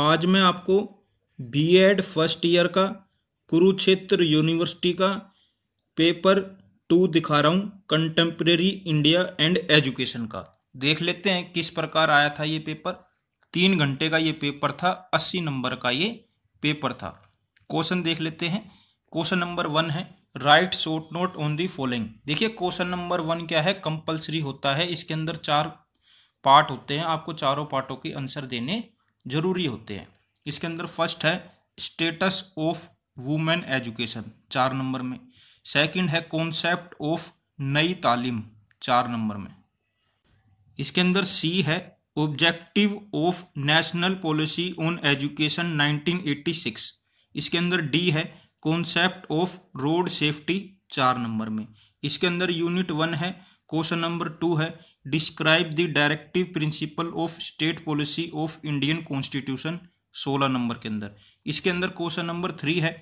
आज मैं आपको बीएड फर्स्ट ईयर का कुरुक्षेत्र यूनिवर्सिटी का पेपर टू दिखा रहा हूँ कंटेम्प्रेरी इंडिया एंड एजुकेशन का देख लेते हैं किस प्रकार आया था ये पेपर तीन घंटे का ये पेपर था अस्सी नंबर का ये पेपर था क्वेश्चन देख लेते हैं क्वेश्चन नंबर वन है right short note on the following देखिए क्वेश्चन नंबर वन क्या है कंपलसरी होता है इसके अंदर चार पार्ट होते हैं आपको चारों पार्टों के आंसर देने जरूरी होते हैं इसके अंदर फर्स्ट है स्टेटस ऑफ वुमेन एजुकेशन चार नंबर में सेकंड है कॉन्सेप्ट ऑफ नई तालीम चार नंबर में इसके अंदर सी है objective of national policy on education 1986 इसके अंदर डी है कॉन्सेप्ट ऑफ रोड सेफ्टी चार नंबर में इसके अंदर यूनिट वन है क्वेश्चन नंबर टू है describe the directive principle of state policy of Indian constitution सोलह नंबर के अंदर इसके अंदर क्वेश्चन नंबर थ्री है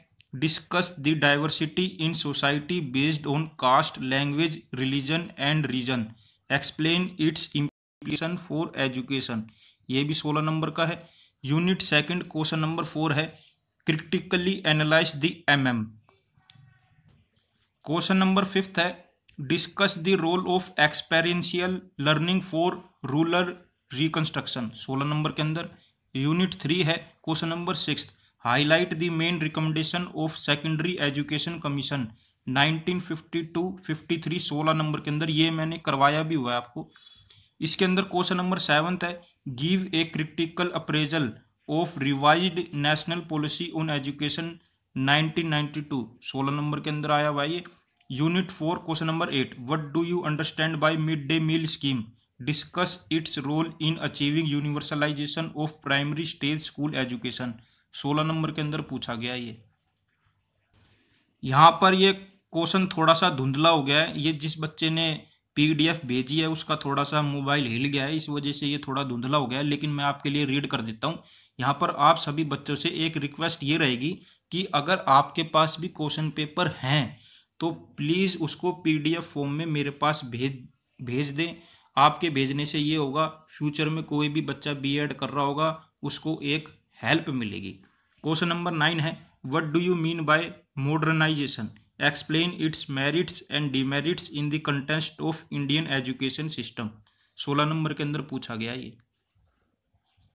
discuss the diversity in society based on caste language religion and region explain its implication for education ये भी सोलह नंबर का है unit second question number four है critically analyse the aim question number fifth है discuss the role of experiential learning for rural reconstruction सोलह number के अंदर यूनिट थ्री है question number six highlight the main recommendation of secondary education commission 1952 53 सोलह number के अंदर ये मैंने करवाया भी हुआ है आपको इसके अंदर क्वेश्चन नंबर सेवन्थ है give a critical appraisal of revised national policy on education 1992 सोलह नंबर के अंदर आया हुआ ये unit four question number eight what do you understand by mid day meal scheme discuss its role in achieving universalisation of primary stage school education सोलह number के अंदर पूछा गया ये यहाँ पर ये क्वेश्चन थोड़ा सा धुंधला हो गया है ये जिस बच्चे ने पीडीएफ भेजी है उसका थोड़ा सा मोबाइल हिल गया है इस वजह से ये थोड़ा धुंधला हो गया है लेकिन मैं आपके लिए रीड कर देता हूँ यहाँ पर आप सभी बच्चों से एक रिक्वेस्ट ये रहेगी कि अगर आपके पास भी क्वेश्चन पेपर हैं तो प्लीज़ उसको पीडीएफ फॉर्म में मेरे पास भेज भेज दें आपके भेजने से ये होगा फ्यूचर में कोई भी बच्चा बीएड कर रहा होगा उसको एक हेल्प मिलेगी क्वेश्चन नंबर नाइन है what do you mean by modernization explain its merits and demerits in the contest of Indian education system सोलह नंबर के अंदर पूछा गया ये